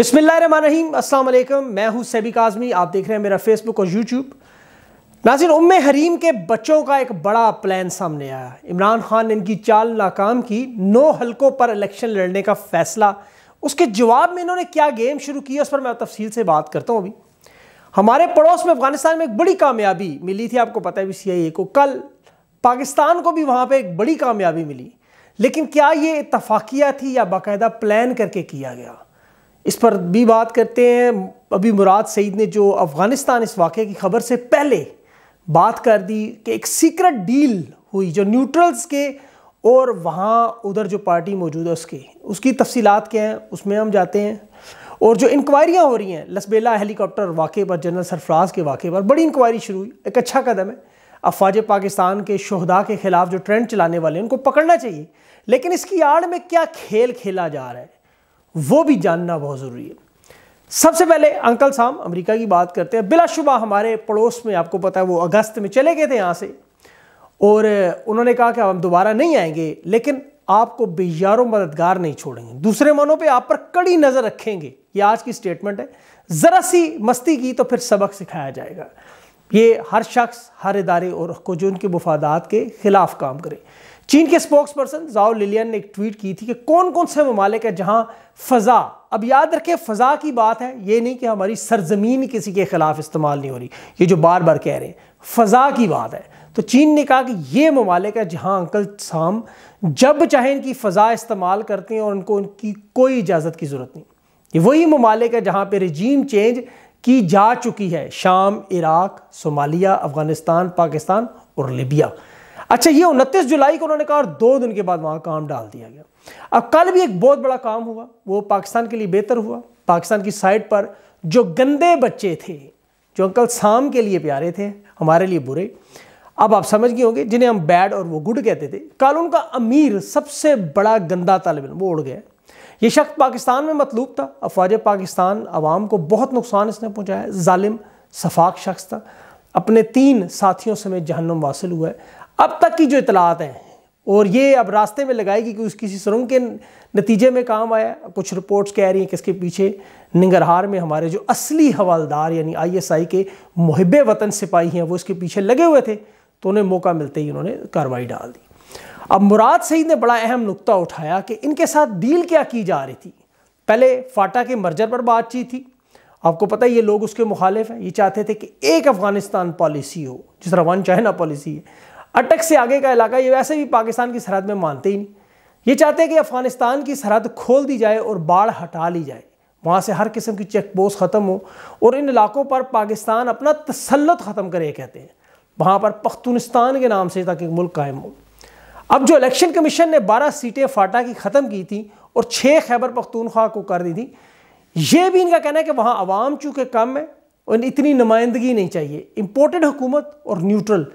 अस्सलाम अल्लाम मैं हूँ सैबिक आज़मी आप देख रहे हैं मेरा फेसबुक और यूट्यूब नाजिन उम हरीम के बच्चों का एक बड़ा प्लान सामने आया इमरान खान ने इनकी चाल नाकाम की नौ हलकों पर इलेक्शन लड़ने का फैसला उसके जवाब में इन्होंने क्या गेम शुरू किया उस पर मैं तफसील से बात करता हूँ अभी हमारे पड़ोस में अफगानिस्तान में एक बड़ी कामयाबी मिली थी आपको पता है भी सी आई ए को कल पाकिस्तान को भी वहाँ पर एक बड़ी कामयाबी मिली लेकिन क्या ये इतफाक़िया थी या बाकायदा प्लान करके किया गया इस पर भी बात करते हैं अभी मुराद सईद ने जो अफ़गानिस्तान इस वाक़े की खबर से पहले बात कर दी कि एक सीक्रेट डील हुई जो न्यूट्रल्स के और वहाँ उधर जो पार्टी मौजूद है उसकी उसकी तफसीत क्या हैं उसमें हम जाते हैं और जो इंक्वायरियाँ हो रही हैं लसबेला हेलीकॉप्टर वाक़े पर जनरल सरफराज के वाक़े पर बड़ी इंक्वायरी शुरू हुई एक अच्छा कदम है अफवाज पाकिस्तान के शहदा के ख़िलाफ़ जो ट्रेंड चलाने वाले हैं उनको पकड़ना चाहिए लेकिन इसकी आड़ में क्या खेल खेला जा रहा है वो भी जानना बहुत ज़रूरी है सबसे पहले अंकल साहब अमेरिका की बात करते हैं बिलाशुबा हमारे पड़ोस में आपको पता है वो अगस्त में चले गए थे यहाँ से और उन्होंने कहा कि हम दोबारा नहीं आएंगे लेकिन आपको बेयारों मददगार नहीं छोड़ेंगे दूसरे मनों पे आप पर कड़ी नज़र रखेंगे ये आज की स्टेटमेंट है ज़रा सी मस्ती की तो फिर सबक सिखाया जाएगा ये हर शख्स हर इदारे और को जो उनके मफादात के ख़िलाफ़ काम करें चीन के स्पोक्स पर्सन जाओ लिलियन ने एक ट्वीट की थी कि कौन कौन से ममालिक है जहां फजा अब याद रखें फजा की बात है ये नहीं कि हमारी सरजमीन किसी के खिलाफ इस्तेमाल नहीं हो रही ये जो बार बार कह रहे हैं फजा की बात है तो चीन ने कहा कि ये ममालिक है जहां अंकल साम जब चाहे इनकी फ़ज़ा इस्तेमाल करते हैं और उनको उनकी कोई इजाज़त की ज़रूरत नहीं ये वही ममालिक है जहां पर रजीम चेंज की जा चुकी है शाम इराक सोमालिया अफ़गानिस्तान पाकिस्तान और लिबिया अच्छा ये उनतीस जुलाई को उन्होंने कहा और दो दिन के बाद वहां काम डाल दिया गया अब कल भी एक बहुत बड़ा काम हुआ वो पाकिस्तान के लिए बेहतर हुआ पाकिस्तान की साइड पर जो गंदे बच्चे थे जो अंकल शाम के लिए प्यारे थे हमारे लिए बुरे अब आप समझ गए होंगे जिन्हें हम बैड और वो गुड कहते थे कल उनका अमीर सबसे बड़ा गंदा तालब वो उड़ गया ये शख्स पाकिस्तान में मतलूब था अफवाज पाकिस्तान अवाम को बहुत नुकसान इसने पहुँचाया ालिम शफाक शख्स था अपने तीन साथियों समेत जहन्नम वासिल हुआ है अब तक की जो इतलात हैं और ये अब रास्ते में लगाएगी कि उस किसी सुरंग के नतीजे में काम आया कुछ रिपोर्ट्स कह रही हैं कि इसके पीछे निगरहार में हमारे जो असली हवालदार यानी आईएसआई के मुहब वतन सिपाही हैं वो इसके पीछे लगे हुए थे तो उन्हें मौका मिलते ही उन्होंने कार्रवाई डाल दी अब मुराद सईद ने बड़ा अहम नुकता उठाया कि इनके साथ डील क्या की जा रही थी पहले फाटा के मर्जर पर बातचीत थी आपको पता है ये लोग उसके मुखालिफ हैं ये चाहते थे कि एक अफ़गानिस्तान पॉलिसी हो जिस तरह वन चाइना पॉलिसी है अटक से आगे का इलाका ये वैसे भी पाकिस्तान की सरहद में मानते ही नहीं ये चाहते हैं कि अफ़गानिस्तान की सरहद खोल दी जाए और बाढ़ हटा ली जाए वहाँ से हर किस्म की चेक पोस्ट ख़त्म हो और इन इलाकों पर पाकिस्तान अपना तसलत ख़त्म करे कहते हैं वहाँ पर पख्तूनिस्तान के नाम से ताकि मुल्क कायम हो अब जो इलेक्शन कमीशन ने 12 सीटें फाटा की ख़त्म की थी और छः खैबर पख्तूनख्वा को कर दी थी ये भी इनका कहना है कि वहाँ आवाम चूँकि कम है और इतनी नुमाइंदगी नहीं चाहिए इम्पोर्टेड हुकूमत और न्यूट्रल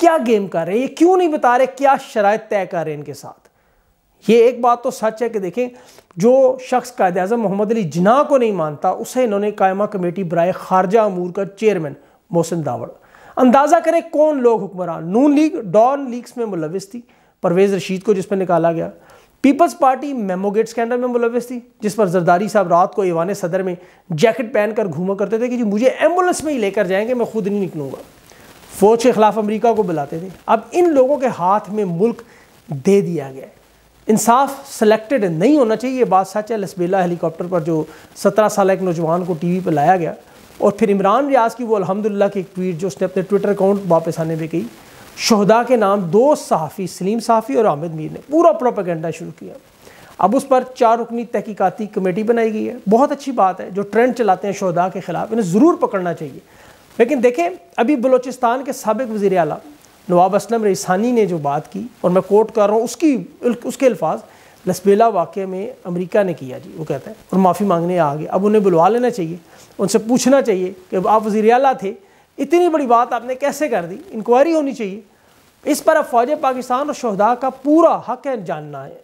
क्या गेम कर रहे हैं ये क्यों नहीं बता रहे क्या शराय तय कर रहे हैं इनके साथ ये एक बात तो सच है कि देखें जो शख्स कायद अजम मोहम्मद अली जना को नहीं मानता उसे इन्होंने कायमा कमेटी बरए खारजा अमूर का चेयरमैन मोहसिन दावड़ अंदाज़ा करें कौन लोग हुक्मरान नून लीग डॉन लीग्स में मुलविस थी परवेज़ रशीद को जिस पर निकाला गया पीपल्स पार्टी मेमोगेट स्कैंडल में मुलविस थी जिस पर जरदारी साहब रात को ईवान सदर में जैकेट पहनकर घूमा करते थे कि जी मुझे एम्बुलेंस में ही लेकर जाएंगे मैं खुद नहीं निकलूंगा फ़ौज के ख़िलाफ़ अमेरिका को बुलाते थे अब इन लोगों के हाथ में मुल्क दे दिया गया इंसाफ सेलेक्टेड नहीं होना चाहिए ये बात सच है लसबेला हेलीकॉप्टर पर जो सत्रह साल एक नौजवान को टी वी पर लाया गया और फिर इमरान रियाज की वो अलहमदिल्ला की एक ट्वीट जो उसने अपने ट्विटर अकाउंट वापस आने पर की शहदा के नाम दो सहाफ़ी सलीम साफ़ी और आमिद मीर ने पूरा प्रोपागेंडा शुरू किया अब उस पर चार रुकनी तहकीकती कमेटी बनाई गई है बहुत अच्छी बात है जो ट्रेंड चलाते हैं शहदा के ख़िलाफ़ इन्हें ज़रूर पकड़ना चाहिए लेकिन देखें अभी बलूचिस्तान के सबक वज़ी अला नवाब असलम रईसानी ने जो बात की और मैं कोट कर रहा हूँ उसकी उसके अल्फाज लसबेला वाक़े में अमेरिका ने किया जी वो कहता है और माफ़ी मांगने आ गए अब उन्हें बुलवा लेना चाहिए उनसे पूछना चाहिए कि आप वज़ी अला थे इतनी बड़ी बात आपने कैसे कर दी इंक्वायरी होनी चाहिए इस पर अब फौज पाकिस्तान और शहदा का पूरा हक है जानना है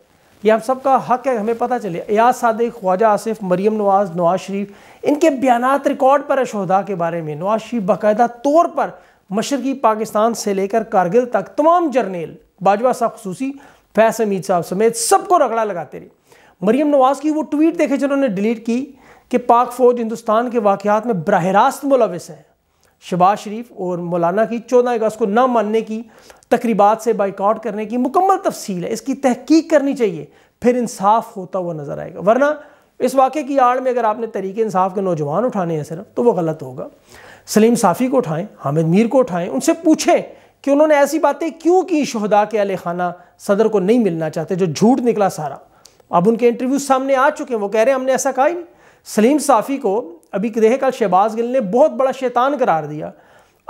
ये हम सब का हक है हमें पता चले एयाज सदक ख्वाजा आसिफ मरीम नवाज नवाज शरीफ इनके बयान रिकॉर्ड पर शहदा के बारे में नवाज शरीफ बाकायदा तौर पर मशरकी पाकिस्तान से लेकर कारगिल तक तमाम जर्नेल बाजवा साहब खसूसी फैस अमीद साहब समेत सबको रगड़ा लगाते रहे मरीम नवाज की वो ट्वीट देखे जिन्होंने डिलीट की कि पाक फ़ौज हिंदुस्तान के वाक़ात में बरह रास्त मुलविस हैं शबाज शरीफ और मौलाना की चौदह अगस्त को ना मानने की तकरीबा से बाइकआउट करने की मुकम्मल तफसील है इसकी तहकीक करनी चाहिए फिर इंसाफ होता हुआ नज़र आएगा वरना इस वाक़े की आड़ में अगर आपने तरीके इंसाफ के नौजवान उठाने हैं सिर्फ तो वह गलत होगा सलीम साफ़ी को उठाएं हामिद मीर को उठाएं उनसे पूछें कि उन्होंने ऐसी बातें क्यों की शहदा के अल खाना सदर को नहीं मिलना चाहते जो झूठ निकला सारा अब उनके इंटरव्यू सामने आ चुके हैं वो कह रहे हैं हमने ऐसा कहा ही नहीं सलीम साफ़ी को अभी देखे कल शहबाज गिल ने बहुत बड़ा शैतान करार दिया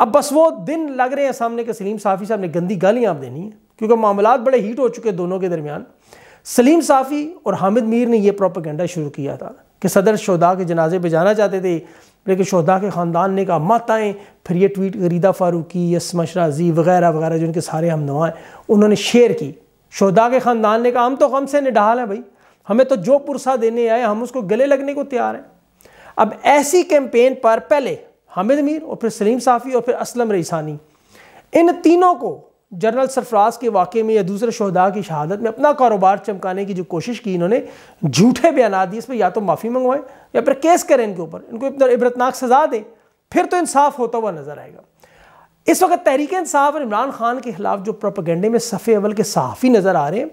अब बस वो दिन लग रहे हैं सामने के सलीम साफ़ी साहब ने गंदी गालियाँ आप देनी है क्योंकि मामला बड़े हीट हो चुके दोनों के दरमियान सलीम साफ़ी और हामिद मीर ने यह प्रोपागेंडा शुरू किया था कि सदर शहदा के जनाजे पर जाना चाहते थे लेकिन शहदा के ख़ानदान ने कहा मत आएँ फिर ये ट्वीट गरीदा फारूकी मशरा जी वगैरह वगैरह जिनके सारे हम नवाए उन्होंने शेयर की शहदा के ख़ानदान ने कहा हम तो गम से निडाल है भाई हमें तो जो पुरसा देने आए हम उसको गले लगने को तैयार हैं अब ऐसी कैंपेन पर पहले हामिद मीर और फिर सलीम साफ़ी और फिर असलम रईसानी इन तीनों को जनरल सरफराज के वाक़े में या दूसरे शहदा की शहादत में अपना कारोबार चमकाने की जो कोशिश की इन्होंने झूठे बयान दिए इस पर या तो माफ़ी मंगवाएं या फिर केस करें इनके ऊपर इनको इबरतनाक सजा दें फिर तो इंसाफ होता हुआ नज़र आएगा इस वक्त तहरीक इंसाफ और इमरान खान के खिलाफ जो प्रोपगेंडे में सफ़े अवल के सहाफ़ी नज़र आ रहे हैं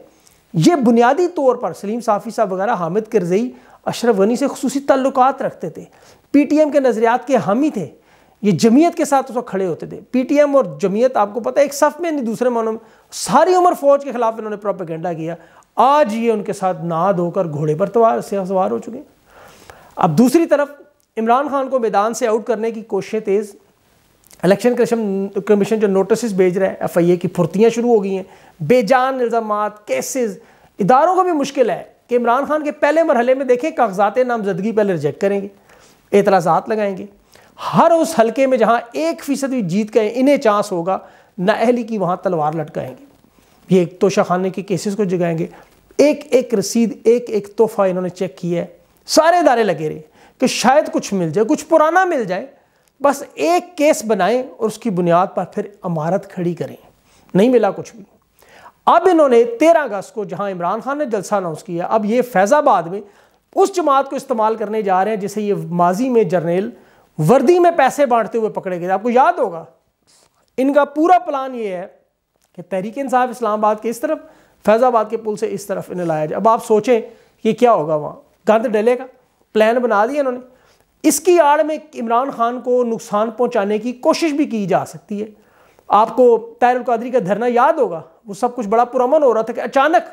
ये बुनियादी तौर पर सलीम साफ़ी साहब वगैरह हामिद करजई अशरफ गनी से खसूस तल्लक रखते थे पी टी एम के नज़रियात के हामी थे ये जमीयत के साथ उस वक्त खड़े होते थे पी टी एम और जमीयत आपको पता है एक सफ़ में नहीं दूसरे मानों में सारी उम्र फ़ौज के ख़िलाफ़ इन्होंने प्रोपेगेंडा किया आज ये उनके साथ नाद होकर घोड़े पर तवार सवार हो चुके हैं अब दूसरी तरफ इमरान खान को मैदान से आउट करने की कोशिशें तेज़ इलेक्शन कमीशन कमीशन जो नोटिस भेज रहा है एफ आई ए की फुर्तियाँ शुरू हो गई हैं बेजान इल्ज़ाम केसेज इदारों को भी मुश्किल है कि इमरान खान के पहले मरहले में देखें कागजात नामजदगी पहले रिजेक्ट करेंगे एतराज़ात लगाएंगे हर उस हलके में जहाँ एक फ़ीसद भी जीत गए इन्हें चांस होगा नाअहली की वहाँ तलवार लटकाएंगे ये एक तोशाखाने के केसेस को जगाएंगे एक एक रसीद एक एक तोहफ़ा इन्होंने चेक किया है सारे इदारे लगे रहे कि शायद कुछ मिल जाए कुछ पुराना मिल जाए बस एक केस बनाएं और उसकी बुनियाद पर फिर अमारत खड़ी करें नहीं मिला कुछ भी अब इन्होंने तेरह अगस्त को जहां इमरान खान ने जलसा अनाउंस किया अब ये फैज़ाबाद में उस जमात को इस्तेमाल करने जा रहे हैं जिसे ये माजी में जर्नेल वर्दी में पैसे बांटते हुए पकड़े गए आपको याद होगा इनका पूरा प्लान ये है कि तहरीक इंसाफ इस्लामाबाद के इस तरफ फैज़ाबाद के पुल से इस तरफ इन्हें लाया जाए अब आप सोचें कि क्या होगा वहाँ गंद डलेगा प्लान बना दिया इन्होंने इसकी आड़ में इमरान खान को नुकसान पहुँचाने की कोशिश भी की जा सकती है आपको तैर कादरी का धरना याद होगा वो सब कुछ बड़ा पुरमन हो रहा था कि अचानक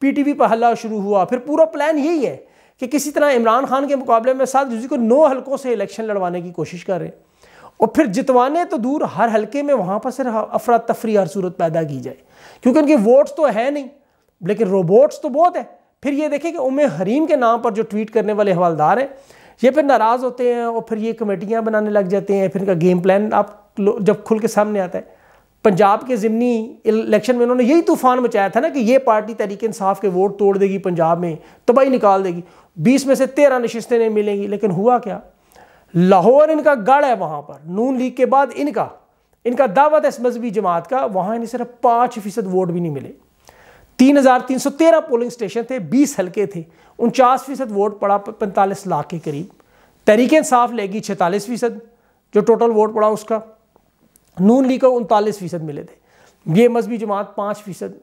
पीटीवी पर हल्ला शुरू हुआ फिर पूरा प्लान यही है कि किसी तरह इमरान खान के मुकाबले में साथ जुजी को नौ हलकों से इलेक्शन लड़वाने की कोशिश कर रहे और फिर जितवाने तो दूर हर हलके में वहाँ पर सिर्फ अफरा तफरी हर सूरत पैदा की जाए क्योंकि उनके वोट्स तो है नहीं लेकिन रोबोट्स तो बहुत है फिर ये देखें कि उम हरीम के नाम पर जो ट्वीट करने वाले हवालदार हैं ये फिर नाराज़ होते हैं और फिर ये कमेटियाँ बनाने लग जाते हैं फिर इनका गेम प्लान आप जब खुल के सामने आता है पंजाब के ज़िमनी इलेक्शन में उन्होंने यही तूफान मचाया था ना कि ये पार्टी तहरीक इंसाफ के वोट तोड़ देगी पंजाब में तबाही निकाल देगी बीस में से तेरह नशस्तें नहीं मिलेंगी लेकिन हुआ क्या लाहौर इनका गढ़ है वहाँ पर नून लीग के बाद इनका इनका दावत है इस मजहबी जमात का वहाँ इन्हें सिर्फ पाँच फीसद वोट भी नहीं मिले तीन हज़ार तीन सौ तेरह पोलिंग स्टेशन थे बीस हल्के थे उनचास फीसद वोट पड़ा पैंतालीस लाख के करीब तहरीक इंसाफ लेगी छतालीस फीसद जो टोटल वोट पड़ा उसका नून लीग को उनतालीस फीसद मिले थे ये मजहबी जमात पाँच फीसद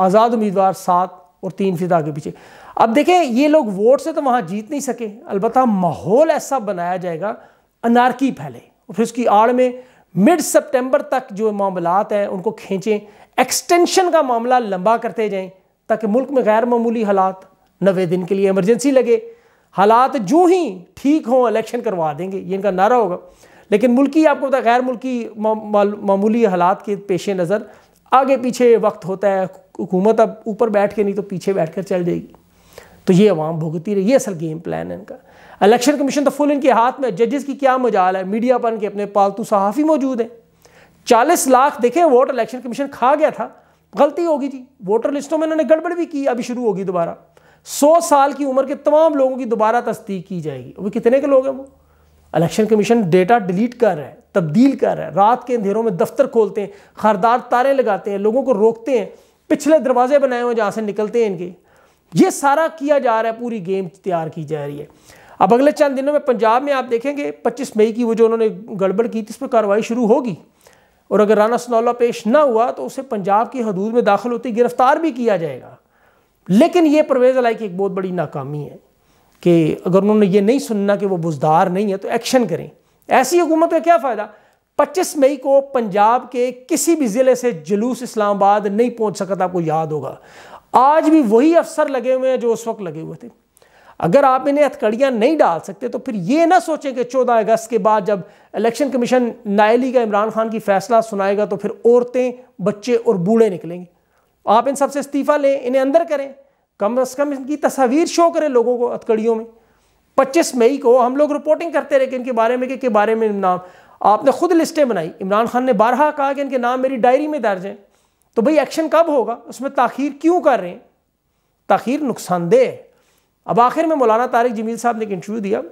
आज़ाद उम्मीदवार सात और तीन फीसद आगे पीछे अब देखें ये लोग वोट से तो वहाँ जीत नहीं सके अलबत् माहौल ऐसा बनाया जाएगा अनारकी फैले और फिर उसकी आड़ में मिड सितंबर तक जो मामलात हैं उनको खींचें एक्सटेंशन का मामला लंबा करते जाएं ताकि मुल्क में गैर मामूली हालात नवे दिन के लिए इमरजेंसी लगे हालात जो ही ठीक हों इलेक्शन करवा देंगे ये इनका नारा होगा लेकिन मुल्की आपको पता गैर मुल्की मामूली हालात के पेश नज़र आगे पीछे वक्त होता है हुकूमत अब ऊपर बैठ के नहीं तो पीछे बैठ कर चल जाएगी तो ये अवाम भुगती रही ये असल गेम प्लान है इनका इलेक्शन कमीशन तो फुल इनके हाथ में जजेस की क्या मजाल है मीडिया पर इनके अपने पालतू सहाफ़ी मौजूद हैं चालीस लाख देखें वोट इलेक्शन कमीशन खा गया था गलती होगी जी वोटर लिस्टों में इन्होंने गड़बड़ भी की अभी शुरू होगी दोबारा सौ साल की उम्र के तमाम लोगों की दोबारा तस्दीक की जाएगी अभी कितने के लोग हैं वो इलेक्शन कमीशन डेटा डिलीट कर रहा है तब्दील कर रहा है रात के अंधेरों में दफ्तर खोलते हैं खरदार तारे लगाते हैं लोगों को रोकते हैं पिछले दरवाजे बनाए हुए जहाँ से निकलते हैं इनके ये सारा किया जा रहा है पूरी गेम तैयार की जा रही है अब अगले चंद दिनों में पंजाब में आप देखेंगे 25 मई की वो जो उन्होंने गड़बड़ की थी इस पर कार्रवाई शुरू होगी और अगर राना सनौला पेश ना हुआ तो उसे पंजाब की हदूद में दाखिल होती गिरफ्तार भी किया जाएगा लेकिन ये परवेज़ अलाई की एक बहुत बड़ी नाकामी है कि अगर उन्होंने ये नहीं सुनना कि वो बुजदार नहीं है तो एक्शन करें ऐसी हुकूमत का क्या फ़ायदा 25 मई को पंजाब के किसी भी ज़िले से जुलूस इस्लामाबाद नहीं पहुंच सका था आपको याद होगा आज भी वही अफसर लगे हुए हैं जो उस वक्त लगे हुए थे अगर आप इन्हें हथकड़ियाँ नहीं डाल सकते तो फिर ये ना सोचें कि चौदह अगस्त के बाद जब इलेक्शन कमीशन नायली का इमरान खान की फैसला सुनाएगा तो फिर औरतें बच्चे और बूढ़े निकलेंगे आप इन सबसे इस्तीफ़ा लें इन्हें अंदर करें कम से कम इनकी तस्वीर शो करें लोगों को अतकड़ियों में 25 मई को हम लोग रिपोर्टिंग करते रहे कि इनके बारे में के बारे में नाम आपने खुद लिस्टें बनाई इमरान खान ने बारहा कहा कि इनके नाम मेरी डायरी में दर्ज हैं तो भाई एक्शन कब होगा उसमें ताखीर क्यों कर रहे हैं ताखीर नुकसानदेह है अब आखिर में मौलाना तारिक जमील साहब ने एक इंटरव्यू दिया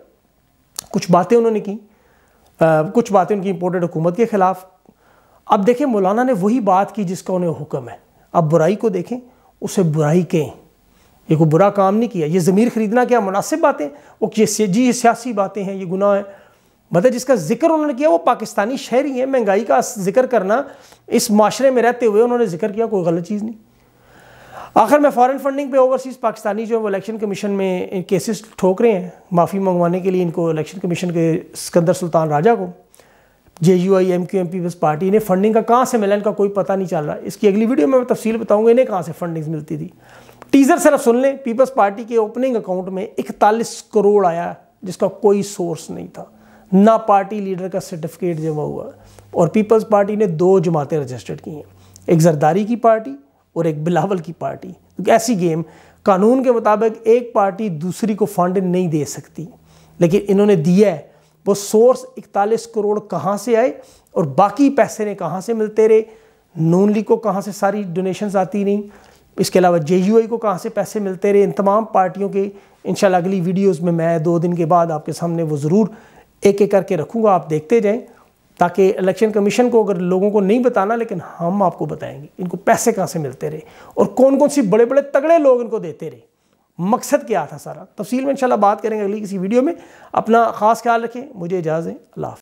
कुछ बातें उन्होंने की आ, कुछ बातें उनकी इम्पोर्टेड हुकूमत के ख़िलाफ़ अब देखें मौलाना ने वही बात की जिसका उन्हें हुक्म है अब बुराई को देखें उसे बुराई कहें ये कोई बुरा काम नहीं किया ये ज़मीर ख़रीदना क्या मुनासिब बातें वो ये जी ये सियासी बातें हैं ये गुनाह है मतलब जिसका जिक्र उन्होंने किया वो पाकिस्तानी शहरी हैं महंगाई का जिक्र करना इस माशरे में रहते हुए उन्होंने जिक्र किया कोई गलत चीज़ नहीं आखिर में फॉरेन फंडिंग पे ओवरसीज़ पाकिस्तानी जो है वो इलेक्शन कमीशन में केसेस ठोक रहे हैं माफ़ी मंगवाने के लिए इनको इलेक्शन कमीशन के सिकंदर सुल्तान राजा को J U I M Q M people's party इन्हें फंडिंग का कहाँ से मिला इनका कोई पता नहीं चल रहा इसकी अगली वीडियो में मैं तफसील बताऊँगा इन्हें कहाँ से फंडिंग्स मिलती थी टीजर सिर्फ सुन लें पीपल्स पार्टी के ओपनिंग अकाउंट में इकतालीस करोड़ आया जिसका कोई सोर्स नहीं था ना पार्टी लीडर का सर्टिफिकेट जमा हुआ और पीपल्स पार्टी ने दो जमातें रजिस्टर्ड की हैं एक जरदारी की पार्टी और एक बिलावल की पार्टी ऐसी गेम कानून के मुताबिक एक पार्टी दूसरी को फंड नहीं दे सकती लेकिन इन्होंने दिया है वो सोर्स इकतालीस करोड़ कहाँ से आए और बाकी पैसे ने कहाँ से मिलते रहे नून लीग को कहाँ से सारी डोनेशंस आती नहीं इसके अलावा जे को कहाँ से पैसे मिलते रहे इन तमाम पार्टियों के इन अगली वीडियोज़ में मैं दो दिन के बाद आपके सामने वो ज़रूर एक एक करके रखूँगा आप देखते जाएँ ताकि इलेक्शन कमीशन को अगर लोगों को नहीं बताना लेकिन हम आपको बताएंगे इनको पैसे कहाँ से मिलते रहे और कौन कौन सी बड़े बड़े तगड़े लोग इनको देते रहे मकसद क्या था सारा तफसील में इंशाल्लाह बात करेंगे अगली किसी वीडियो में अपना ख़ास ख्याल रखें मुझे इजाज़ें अल्लाह